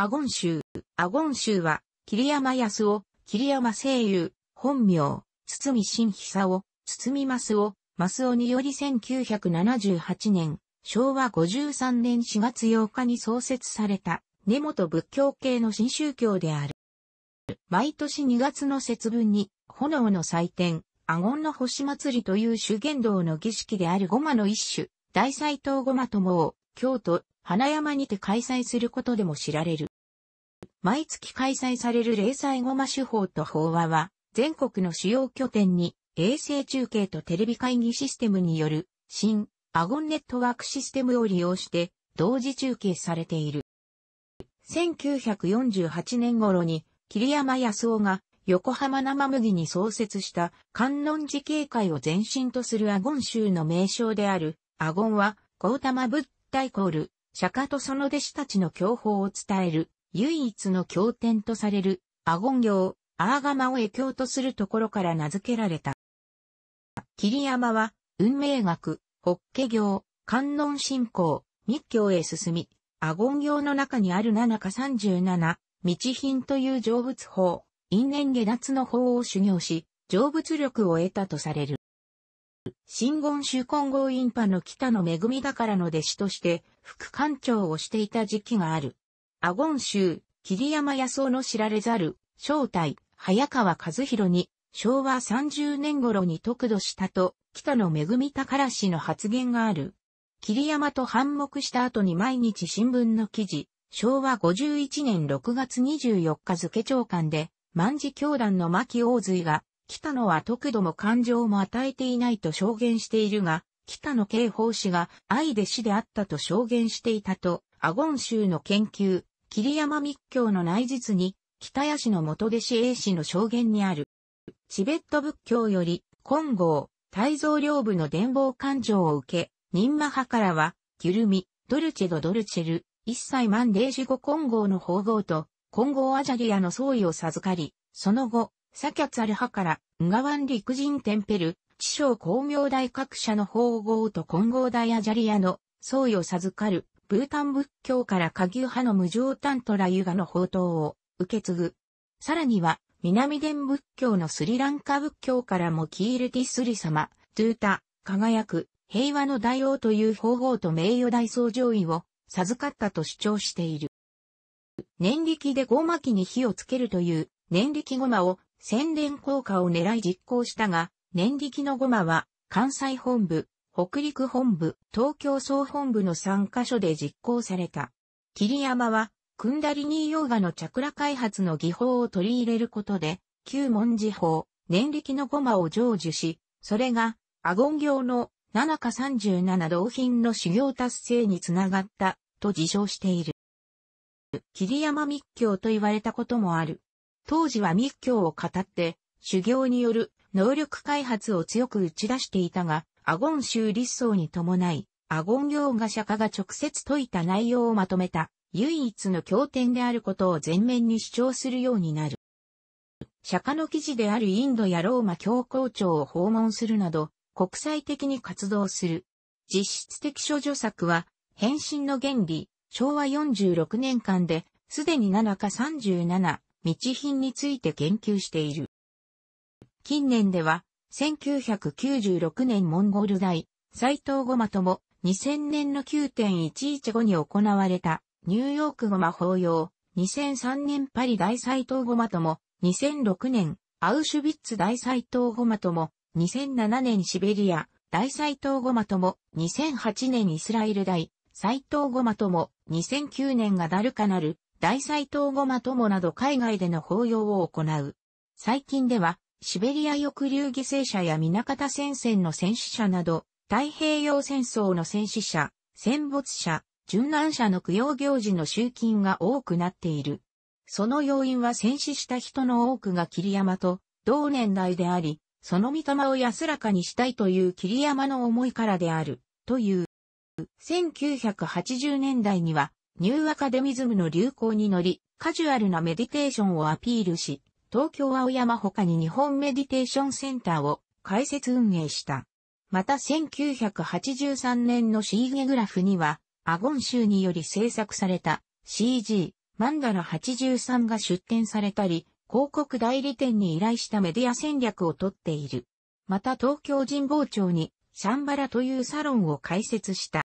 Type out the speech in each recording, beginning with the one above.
アゴン州。アゴン州は、桐山康夫、桐山聖優、本名、堤新久夫、堤益夫、益夫により1978年、昭和53年4月8日に創設された、根本仏教系の新宗教である。毎年2月の節分に、炎の祭典、アゴンの星祭りという修験道の儀式であるゴマの一種、大祭刀ゴマともを、京都、花山にて開催することでも知られる。毎月開催される零細ゴマ手法と法話は、全国の主要拠点に衛星中継とテレビ会議システムによる新アゴンネットワークシステムを利用して同時中継されている。1948年頃に桐山康夫が横浜生麦に創設した観音寺警戒を前身とするアゴン州の名称であるアゴンはゴータマブッタイコール釈迦とその弟子たちの教法を伝える唯一の経典とされる、アゴン行、アーガマを絵経とするところから名付けられた。霧山は、運命学、法華行、観音信仰、密教へ進み、アゴン行の中にある七か三十七、道品という成仏法、因縁下脱の法を修行し、成仏力を得たとされる。新言宗根剛院派の北の恵みだからの弟子として、副官長をしていた時期がある。アゴン州、桐山康夫の知られざる、正体、早川和弘に、昭和30年頃に得度したと、北野恵宝氏の発言がある。桐山と反目した後に毎日新聞の記事、昭和51年6月24日付長官で、万事教団の牧大髄が、北野は得度も感情も与えていないと証言しているが、北野刑法氏が愛で死であったと証言していたと、アゴン州の研究、霧山密教の内実に、北谷氏の元弟子 A 氏の証言にある。チベット仏教より、金剛、大蔵領部の伝法感情を受け、任魔派からは、ギュルミ、ドルチェド・ドルチェル、一切マンデージ後金剛の法号と、金剛アジャリアの創意を授かり、その後、サキャツアル派から、ンガワン陸人テンペル、地小光明大各社の法号と金剛大アジャリアの創意を授かるブータン仏教から下牛派の無常タントラユガの宝刀を受け継ぐ。さらには、南伝仏教のスリランカ仏教からもキールティスリ様、トゥータ、輝く、平和の大王という方法と名誉大僧上位を授かったと主張している。年力でゴマキに火をつけるという年力ゴマを宣伝効果を狙い実行したが、年力のゴマは関西本部、北陸本部、東京総本部の3カ所で実行された。霧山は、クンダリニーヨーガのチャクラ開発の技法を取り入れることで、旧文字法、年力のゴマを成就し、それが、アゴン行の7か37同品の修行達成につながった、と自称している。霧山密教と言われたこともある。当時は密教を語って、修行による能力開発を強く打ち出していたが、アゴン州立層に伴い、アゴン行が釈迦が直接説いた内容をまとめた唯一の経典であることを前面に主張するようになる。釈迦の記事であるインドやローマ教皇庁を訪問するなど、国際的に活動する。実質的諸女作は、返信の原理、昭和46年間で、すでに7か37、日品について研究している。近年では、1996年モンゴル大、斎藤ゴマとも、2000年の9.11後に行われた、ニューヨークゴマ法要、2003年パリ大斎藤ゴマとも、2006年、アウシュビッツ大斎藤ゴマとも、2007年シベリア、大斎藤ゴマとも、2008年イスラエル大、斎藤ゴマとも、2009年がダルカナル、大斎藤ゴマともなど海外での法要を行う。最近では、シベリア抑留犠牲者や南方戦線の戦死者など、太平洋戦争の戦死者、戦没者、殉難者の供養行事の集金が多くなっている。その要因は戦死した人の多くが桐山と同年代であり、その御霊を安らかにしたいという桐山の思いからである、という。1980年代には、ニューアカデミズムの流行に乗り、カジュアルなメディテーションをアピールし、東京青山他に日本メディテーションセンターを開設運営した。また1983年のシーゲグラフには、アゴン州により制作された CG、マンダラ83が出展されたり、広告代理店に依頼したメディア戦略をとっている。また東京神保町にシャンバラというサロンを開設した。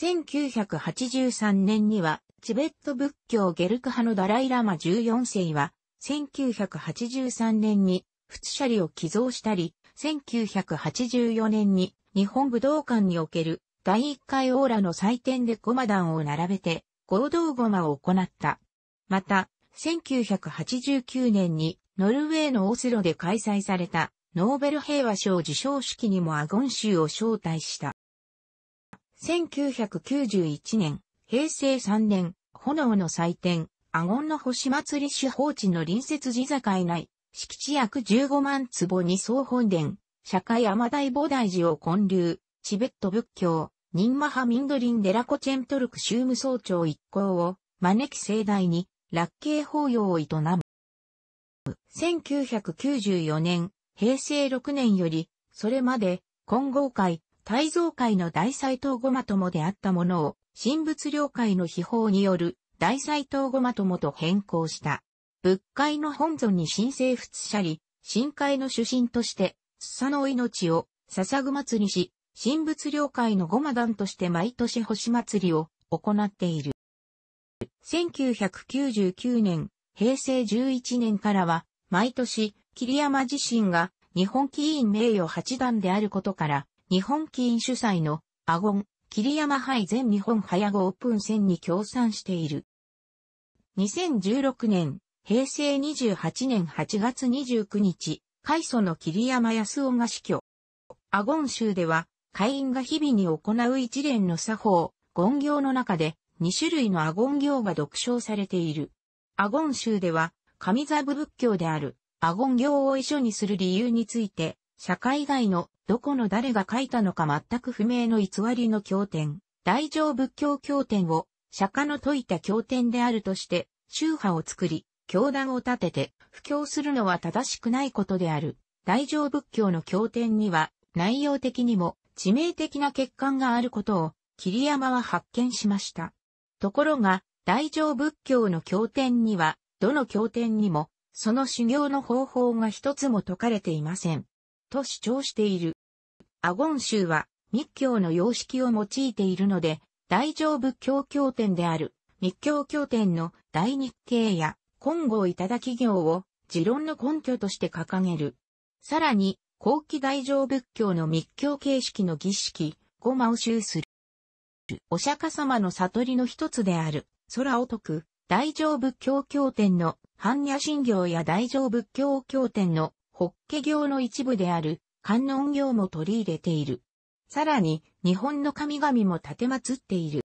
1983年にはチベット仏教ゲルク派のダライラマ14世は1983年に、仏舎利を寄贈したり、1984年に日本武道館における第1回オーラの祭典でコマ団を並べて合同ゴマを行った。また、1989年にノルウェーのオスロで開催されたノーベル平和賞受賞式にもアゴン州を招待した。1991年、平成3年、炎の祭典、アゴンの星祭り主法地の隣接地境内、敷地約15万坪に総本殿、社会天大菩提寺を建立、チベット仏教、ニンマハミンドリンデラコチェントルク州務総長一行を招き盛大に、楽慶法要を営む。1994年、平成6年より、それまで、金剛会、大蔵会の大斎藤ごまともであったものを、神仏領会の秘宝による大斎藤ごまともと変更した。仏界の本尊に神聖仏者り、神界の主神として、すさの命を捧ぐ祭りし、神仏領界のごま団として毎年星祭りを行っている。1999年、平成11年からは、毎年、桐山自身が日本棋院名誉八段であることから、日本棋院主催のアゴン、桐山杯全日本早碁オープン戦に協賛している。2016年、平成28年8月29日、海祖の桐山康夫が死去。アゴン州では、会員が日々に行う一連の作法、ゴン行の中で、2種類のアゴン行が独唱されている。アゴン州では、神座部仏教である、アゴン行を遺書にする理由について、社会外のどこの誰が書いたのか全く不明の偽りの経典、大乗仏教経典を釈迦の説いた経典であるとして、宗派を作り、教団を立てて、布教するのは正しくないことである。大乗仏教の経典には、内容的にも致命的な欠陥があることを、桐山は発見しました。ところが、大乗仏教の経典には、どの経典にも、その修行の方法が一つも説かれていません。と主張している。アゴン宗は密教の様式を用いているので、大乗仏教経典である密教経典の大日経や金剛いただき行を持論の根拠として掲げる。さらに、後期大乗仏教の密教形式の儀式、ごまを修する。お釈迦様の悟りの一つである、空を解く、大乗仏教経典の般若心経や大乗仏教経典の法華経の一部である観音行も取り入れている。さらに、日本の神々も立てっている。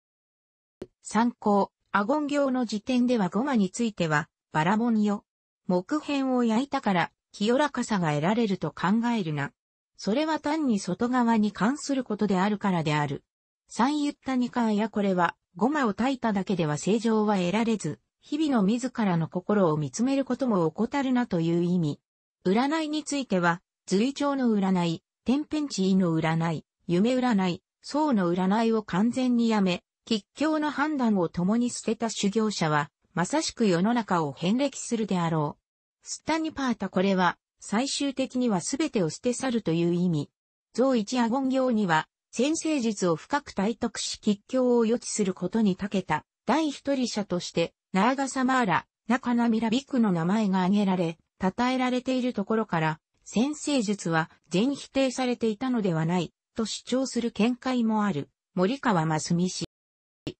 参考、アゴン行の時点ではゴマについては、バラモンよ。木片を焼いたから、清らかさが得られると考えるが、それは単に外側に関することであるからである。三言った二巻やこれは、ゴマを焚いただけでは正常は得られず、日々の自らの心を見つめることも怠るなという意味。占いについては、随調の占い、天変地異の占い、夢占い、僧の占いを完全にやめ、吉凶の判断を共に捨てた修行者は、まさしく世の中を変歴するであろう。スタニパータこれは、最終的には全てを捨て去るという意味。増一アゴン行には、先生術を深く体得し吉凶を予知することに長けた、第一人者として、ナーガサマーラ、ナカナミラビクの名前が挙げられ、称えられているところから、先生術は全否定されていたのではないと主張する見解もある、森川真澄氏。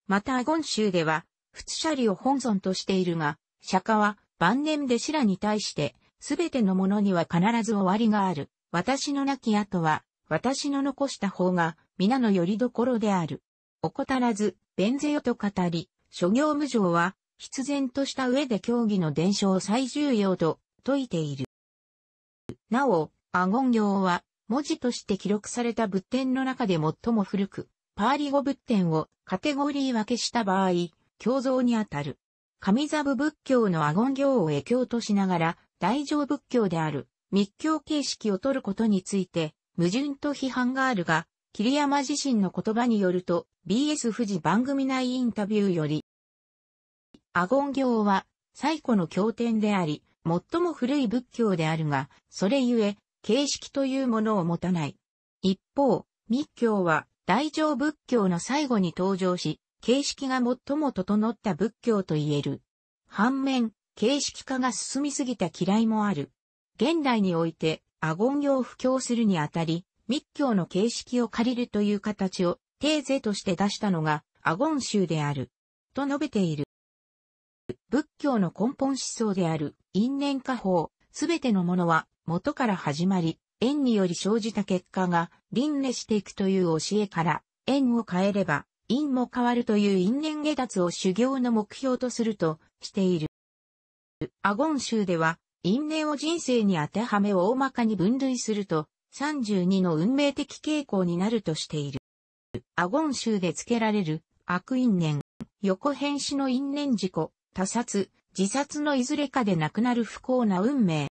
また、アゴン州では、仏舎利を本尊としているが、釈迦は晩年で子らに対して、すべてのものには必ず終わりがある。私の亡き後は、私の残した方が、皆の拠り所である。怠らず、弁ぜよと語り、諸行無常は、必然とした上で教義の伝承最重要と説いている。なお、アゴン行は、文字として記録された仏典の中で最も古く、パーリ語仏典をカテゴリー分けした場合、教像にあたる。神座部仏教の阿言行を絵教としながら、大乗仏教である密教形式を取ることについて、矛盾と批判があるが、桐山自身の言葉によると、BS 富士番組内インタビューより、阿言行は最古の経典であり、最も古い仏教であるが、それゆえ、形式というものを持たない。一方、密教は大乗仏教の最後に登場し、形式が最も整った仏教と言える。反面、形式化が進みすぎた嫌いもある。現代において、阿言行を布教するにあたり、密教の形式を借りるという形をテーゼとして出したのが阿言宗である。と述べている。仏教の根本思想である因縁化法、すべてのものは元から始まり、縁により生じた結果が輪廻していくという教えから、縁を変えれば、因も変わるという因縁下脱を修行の目標とするとしている。アゴン州では、因縁を人生に当てはめを大まかに分類すると、32の運命的傾向になるとしている。アゴン州で付けられる悪因縁、横変死の因縁事故、他殺、自殺のいずれかで亡くなる不幸な運命、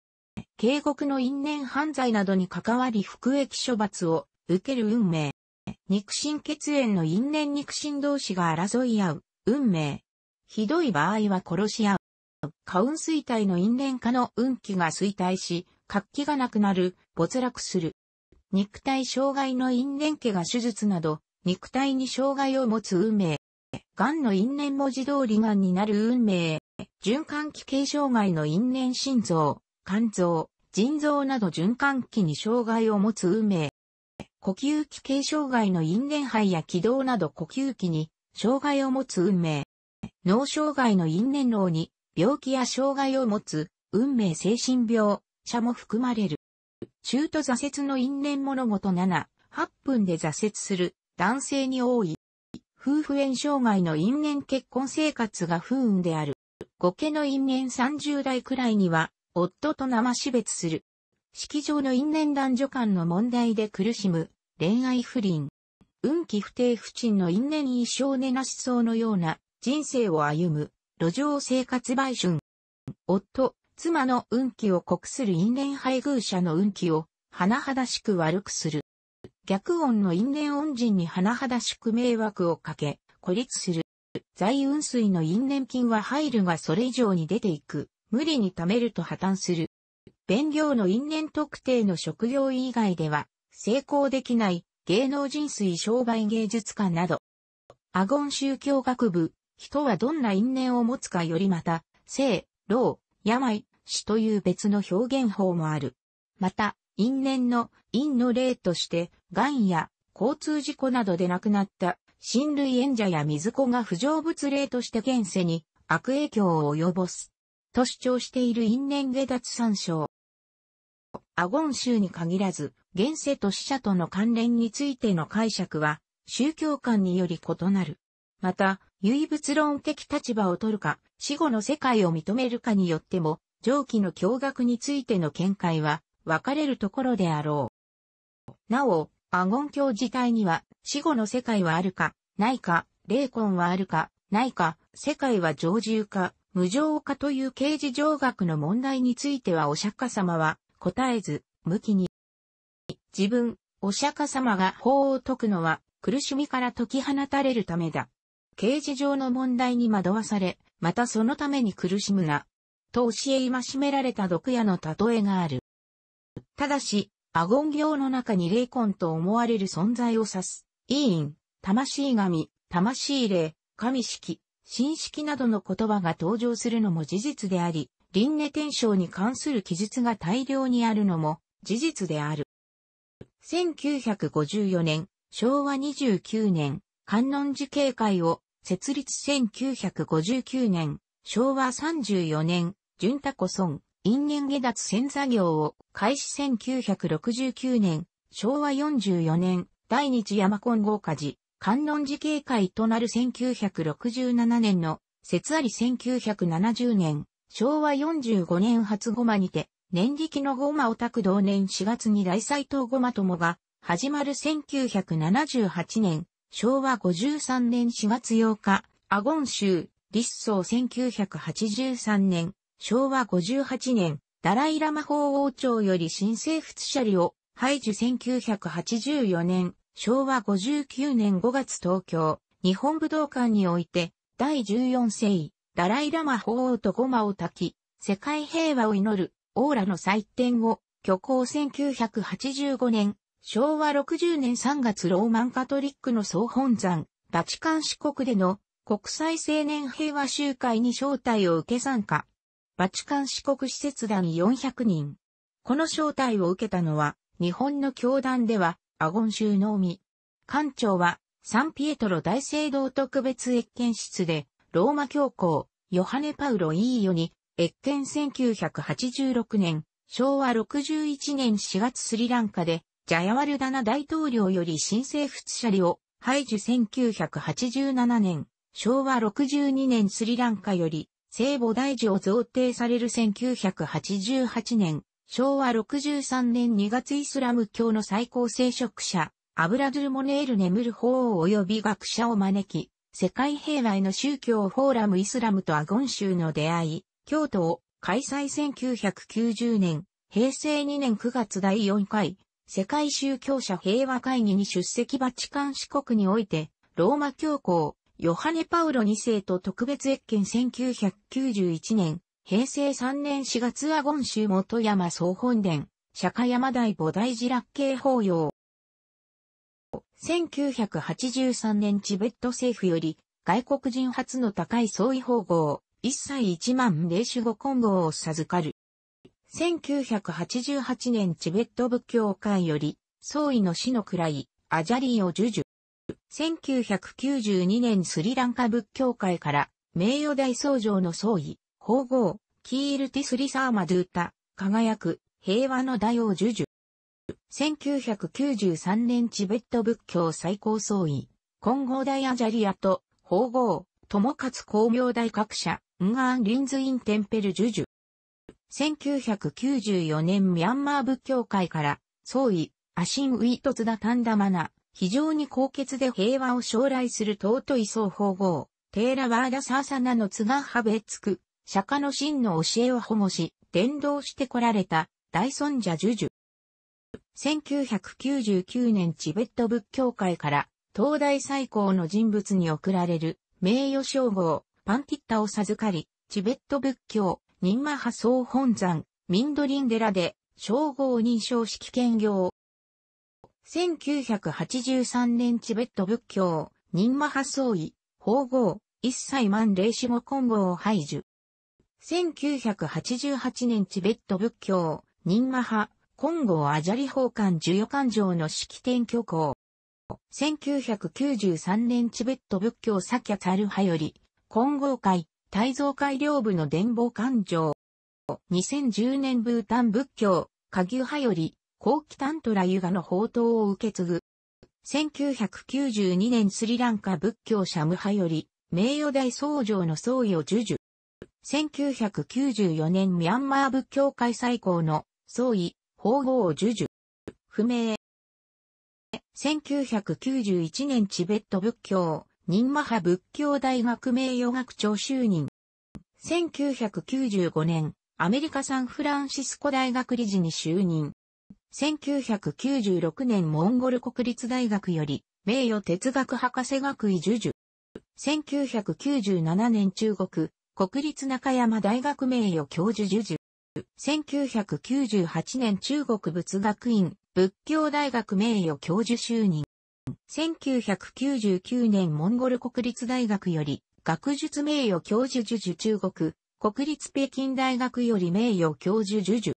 警告の因縁犯罪などに関わり服役処罰を受ける運命。肉親血縁の因縁肉親同士が争い合う運命。ひどい場合は殺し合う。カウン衰退の因縁化の運気が衰退し、活気がなくなる、没落する。肉体障害の因縁家が手術など、肉体に障害を持つ運命。癌の因縁文字通り癌になる運命。循環器系障害の因縁心臓。肝臓、腎臓など循環器に障害を持つ運命。呼吸器系障害の因縁肺や気道など呼吸器に障害を持つ運命。脳障害の因縁脳に病気や障害を持つ運命精神病者も含まれる。中途挫折の因縁物事7、8分で挫折する男性に多い。夫婦縁障害の因縁結婚生活が不運である。5家の因縁30代くらいには夫と生死別する。式場の因縁男女間の問題で苦しむ恋愛不倫。運気不定不沈の因縁一生寝なしそうのような人生を歩む路上生活売春。夫、妻の運気を濃くする因縁配偶者の運気を甚だしく悪くする。逆音の因縁恩人に甚だしく迷惑をかけ、孤立する。財運水の因縁金は入るがそれ以上に出ていく。無理に貯めると破綻する。弁業の因縁特定の職業以外では、成功できない芸能人水商売芸術家など。アゴン宗教学部、人はどんな因縁を持つかよりまた、生、老、病、死という別の表現法もある。また、因縁の因の例として、癌や交通事故などで亡くなった親類縁者や水子が不成物例として現世に悪影響を及ぼす。と主張している因縁下脱参照。アゴン州に限らず、現世と死者との関連についての解釈は、宗教観により異なる。また、唯物論的立場を取るか、死後の世界を認めるかによっても、上記の驚愕についての見解は、分かれるところであろう。なお、アゴン教自体には、死後の世界はあるか、ないか、霊魂はあるか、ないか、世界は常住か、無常化という刑事上学の問題についてはお釈迦様は答えず、向きに、自分、お釈迦様が法を解くのは苦しみから解き放たれるためだ。刑事上の問題に惑わされ、またそのために苦しむな。と教え戒められた毒矢の例えがある。ただし、アゴン行の中に霊魂と思われる存在を指す。委員、魂神、魂霊、神式、新式などの言葉が登場するのも事実であり、輪廻転生に関する記述が大量にあるのも事実である。1954年、昭和29年、観音寺警会を設立1959年、昭和34年、純太古村、因縁下脱戦作業を開始1969年、昭和44年、大日山根豪火事、観音寺警戒となる1967年の、節あり1970年、昭和45年初ごまにて、年力のごまをタク同年4月に大斎藤ごまともが、始まる1978年、昭和53年4月8日、アゴン州、立宗1983年、昭和58年、ダライラマ法王朝より新政府シャリを、排除1984年、昭和59年5月東京、日本武道館において、第14世ダライラマ法王とゴマを焚き、世界平和を祈る、オーラの祭典を、虚構1985年、昭和60年3月ローマンカトリックの総本山、バチカン市国での国際青年平和集会に招待を受け参加。バチカン市国施設団400人。この招待を受けたのは、日本の教団ではアゴン州のみ。艦長は、サンピエトロ大聖堂特別越見室で、ローマ教皇、ヨハネ・パウロ・イーヨに、越見1986年、昭和61年4月スリランカで、ジャヤワルダナ大統領より新政府シャリを、排除1987年、昭和62年スリランカより、聖母大事を贈呈される1988年、昭和63年2月イスラム教の最高聖職者、アブラドゥルモネール・ネムル法王及び学者を招き、世界平和への宗教フォーラムイスラムとアゴン州の出会い、京都を開催1990年、平成2年9月第4回、世界宗教者平和会議に出席バチカン四国において、ローマ教皇、ヨハネ・パウロ2世と特別越見1991年、平成3年4月阿言州元山総本殿、釈山大菩提寺落慶法要。1983年チベット政府より外国人初の高い総意法号、一歳一万霊種五金号を授かる。1988年チベット仏教会より、総意の死の位、アジャリーを授受。1992年スリランカ仏教会から、名誉大僧正の総意。法号、キールティスリサーマドゥータ、輝く、平和の大王ジュジュ。1993年チベット仏教最高総位、金剛大アジャリアと、法号、友勝光明大各社、ンアンリンズインテンペルジュジュ。1994年ミャンマー仏教会から、総位、アシンウィトツダタンダマナ、非常に高潔で平和を将来する尊い総法号、テーラワーダサーサナのツガハベツク、釈迦の真の教えを保護し、伝道してこられた、大尊者ジュジュ。1999年チベット仏教会から、東大最高の人物に贈られる、名誉称号、パンティッタを授かり、チベット仏教、ニンマ派総本山、ミンドリン寺で、称号認証式兼業。1983年チベット仏教、ニンマ派総意、法号、一切万霊種も混合を排除。1988年チベット仏教、ンマ派、金剛アジャリ法官授与官城の式典挙行。1993年チベット仏教サキャツァル派より、金剛会、大蔵会両部の伝法官城。2010年ブータン仏教、カギュ派より、後期タントラユガの宝刀を受け継ぐ。1992年スリランカ仏教シャム派より、名誉大僧正の僧侶ジュジュ。1994年ミャンマー仏教会最高の総意、法号を授受。不明。1991年チベット仏教、ニンマハ仏教大学名誉学長就任。1995年、アメリカサンフランシスコ大学理事に就任。1996年モンゴル国立大学より、名誉哲学博士学位授受。1997年中国、国立中山大学名誉教授授授。1998年中国仏学院仏教大学名誉教授就任。1999年モンゴル国立大学より学術名誉教授授授中国国立北京大学より名誉教授授授。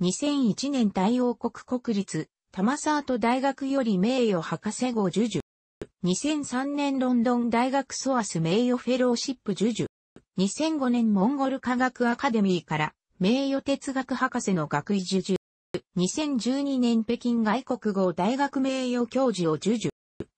2001年大王国国立玉沢と大学より名誉博士号授授。2003年ロンドン大学ソアス名誉フェローシップ授授。2005年モンゴル科学アカデミーから名誉哲学博士の学位授受。2012年北京外国語大学名誉教授を授受。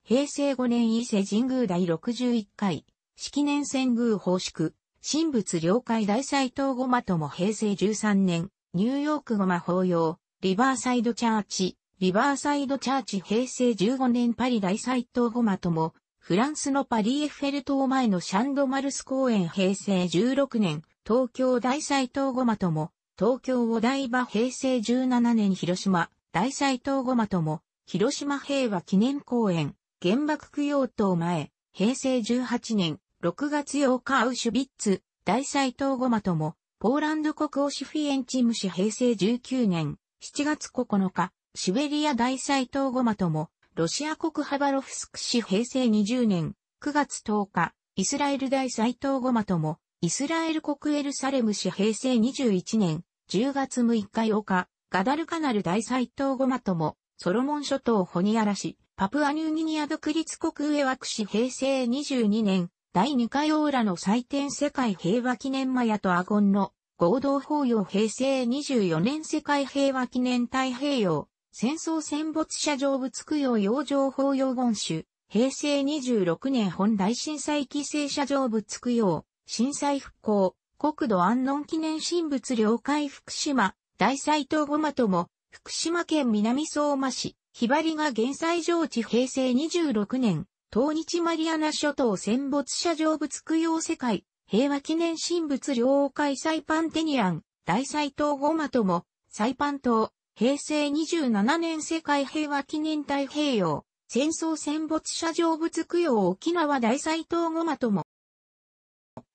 平成5年伊勢神宮第61回、式年遷宮奉祝、神仏了解大斎藤ごまとも平成13年、ニューヨークごま法要、リバーサイドチャーチ、リバーサイドチャーチ平成15年パリ大斎藤ごまとも、フランスのパリエッフェル塔前のシャンドマルス公園平成16年、東京大祭塔ごまとも、東京お台場平成17年広島、大祭塔ごまとも、広島平和記念公園、原爆供養塔前、平成18年、6月8日アウシュビッツ、大祭塔ごまとも、ポーランド国オシフィエンチムシ平成19年、7月9日、シベリア大祭塔ごまとも、ロシア国ハバロフスク市平成20年9月10日、イスラエル大斎藤ゴマとも、イスラエル国エルサレム市平成21年10月6日8日、ガダルカナル大斎藤ゴマとも、ソロモン諸島ホニアラ市、パプアニューギニア独立国ワク市平成22年、第2回オーラの祭典世界平和記念マヤとアゴンの合同法要平成24年世界平和記念太平洋戦争戦没者成仏供養養生法要言集、平成26年本大震災犠牲者成仏供養、震災復興、国土安穏記念神仏領海福島、大斎藤ごまとも、福島県南相馬市、ひばりが現在上地平成26年、東日マリアナ諸島戦没者成仏供養世界、平和記念神仏領海サイパンテニアン、大斎藤ごまとも、サイパン島、平成27年世界平和記念太平洋、戦争戦没者成仏供養沖縄大祭東ごまとも。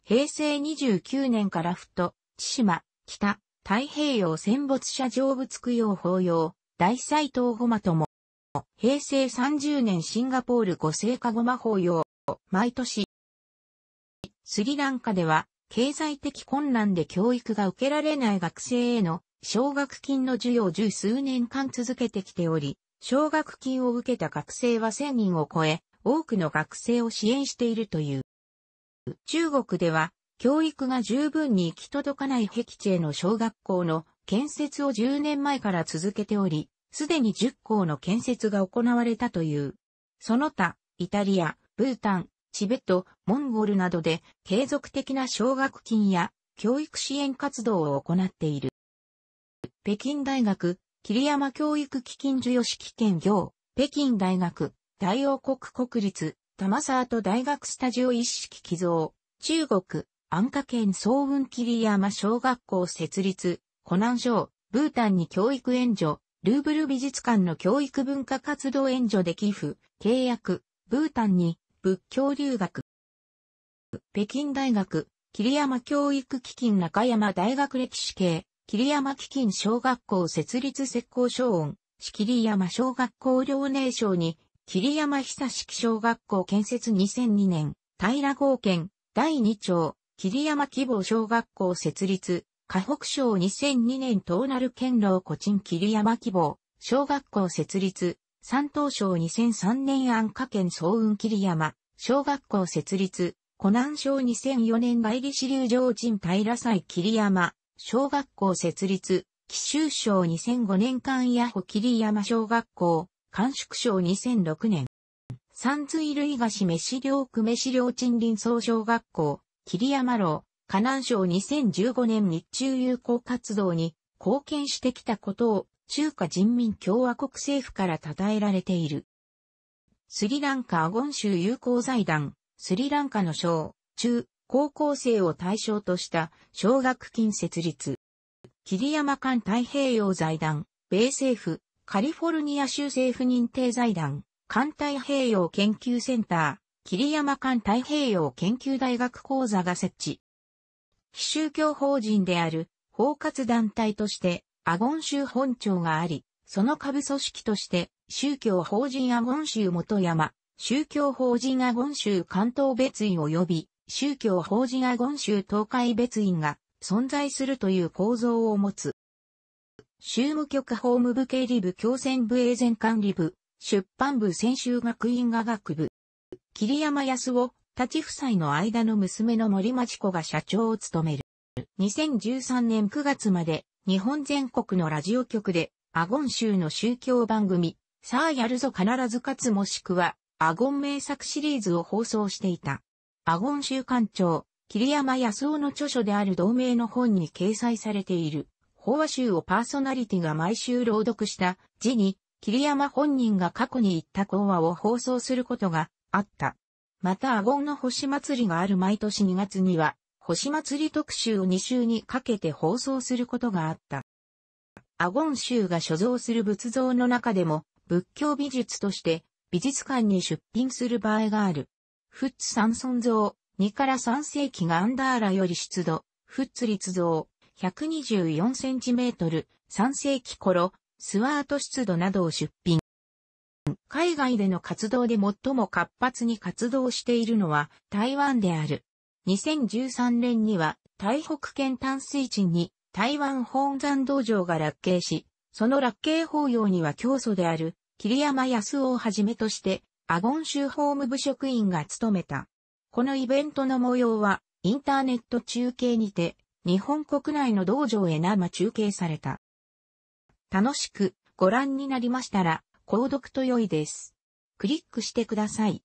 平成29年からふと、千島、北、太平洋戦没者成仏供養法要、大祭東ごまとも。平成30年シンガポール五聖火ごま法要、毎年。スリランカでは、経済的困難で教育が受けられない学生への奨学金の授与を十数年間続けてきており、奨学金を受けた学生は1000人を超え、多くの学生を支援しているという。中国では、教育が十分に行き届かない壁地への小学校の建設を10年前から続けており、すでに10校の建設が行われたという。その他、イタリア、ブータン、チベット、モンゴルなどで継続的な奨学金や教育支援活動を行っている。北京大学、桐山教育基金授与式兼業、北京大学、大王国国立、玉沢と大学スタジオ一式寄贈、中国、安価県総運桐山小学校設立、湖南省、ブータンに教育援助、ルーブル美術館の教育文化活動援助で寄付、契約、ブータンに仏教留学。北京大学、桐山教育基金中山大学歴史系、桐山基金小学校設立石膏小音、桐山小学校遼寧省に、桐山久式小学校建設2002年、平合県、第2町、桐山希望小学校設立、河北省2002年東なる県老古鎮桐山希望、小学校設立、山東省2003年安価県総運桐山、小学校設立、湖南省2004年外理支流上鎮平祭桐山、小学校設立、奇州省2005年間ヤホ桐山小学校、監縮省2006年。三水類菓子飯料区飯料陳林総小学校、桐山楼、河南省2015年日中友好活動に貢献してきたことを中華人民共和国政府から称えられている。スリランカアゴン州友好財団、スリランカの省、中、高校生を対象とした奨学金設立。霧山間太平洋財団、米政府、カリフォルニア州政府認定財団、環太平洋研究センター、霧山間太平洋研究大学講座が設置。非宗教法人である包括団体としてアゴン州本庁があり、その下部組織として宗教法人アゴン州元山、宗教法人アゴン州関東別院及び宗教法人アゴン州東海別院が存在するという構造を持つ。州務局法務部経理部共選部営前管理部、出版部専修学院雅学部。桐山康夫、立ち夫妻の間の娘の森町子が社長を務める。2013年9月まで日本全国のラジオ局でアゴン州の宗教番組、さあやるぞ必ず勝つもしくはアゴン名作シリーズを放送していた。アゴン州刊長、桐山康夫の著書である同名の本に掲載されている、法話集をパーソナリティが毎週朗読した字に、桐山本人が過去に言った講話を放送することがあった。また、アゴンの星祭りがある毎年2月には、星祭り特集を2週にかけて放送することがあった。アゴン州が所蔵する仏像の中でも、仏教美術として、美術館に出品する場合がある。フッツ三尊像、2から3世紀がアンダーラより出土、フッツ立像、124センチメートル、3世紀頃、スワート出土などを出品。海外での活動で最も活発に活動しているのは台湾である。2013年には台北県淡水地に台湾本山道場が落慶し、その落慶法要には教祖である桐山康夫をはじめとしてアゴン州法務部職員が務めた。このイベントの模様は、インターネット中継にて、日本国内の道場へ生中継された。楽しくご覧になりましたら、購読と良いです。クリックしてください。